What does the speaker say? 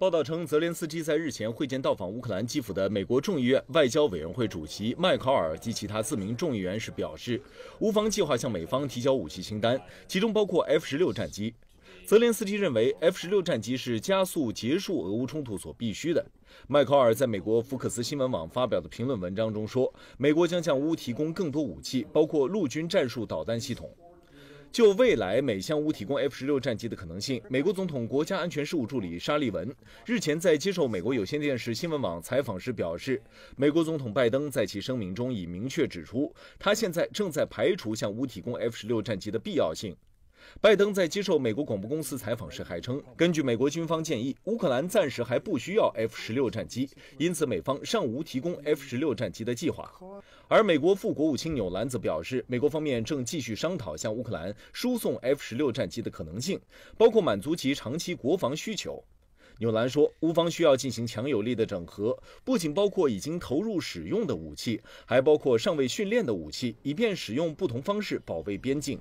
报道称，泽连斯基在日前会见到访乌克兰基辅的美国众议院外交委员会主席麦考尔及其他四名众议员时表示，乌方计划向美方提交武器清单，其中包括 F 十六战机。泽连斯基认为，F 十六战机是加速结束俄乌冲突所必须的。麦考尔在美国福克斯新闻网发表的评论文章中说，美国将向乌提供更多武器，包括陆军战术导弹系统。就未来美向乌提供 F 十六战机的可能性，美国总统国家安全事务助理沙利文日前在接受美国有线电视新闻网采访时表示，美国总统拜登在其声明中已明确指出，他现在正在排除向乌提供 F 十六战机的必要性。拜登在接受美国广播公司采访时还称，根据美国军方建议，乌克兰暂时还不需要 F-16 战机，因此美方尚无提供 F-16 战机的计划。而美国副国务卿纽兰则表示，美国方面正继续商讨向乌克兰输送 F-16 战机的可能性，包括满足其长期国防需求。纽兰说，乌方需要进行强有力的整合，不仅包括已经投入使用的武器，还包括尚未训练的武器，以便使用不同方式保卫边境。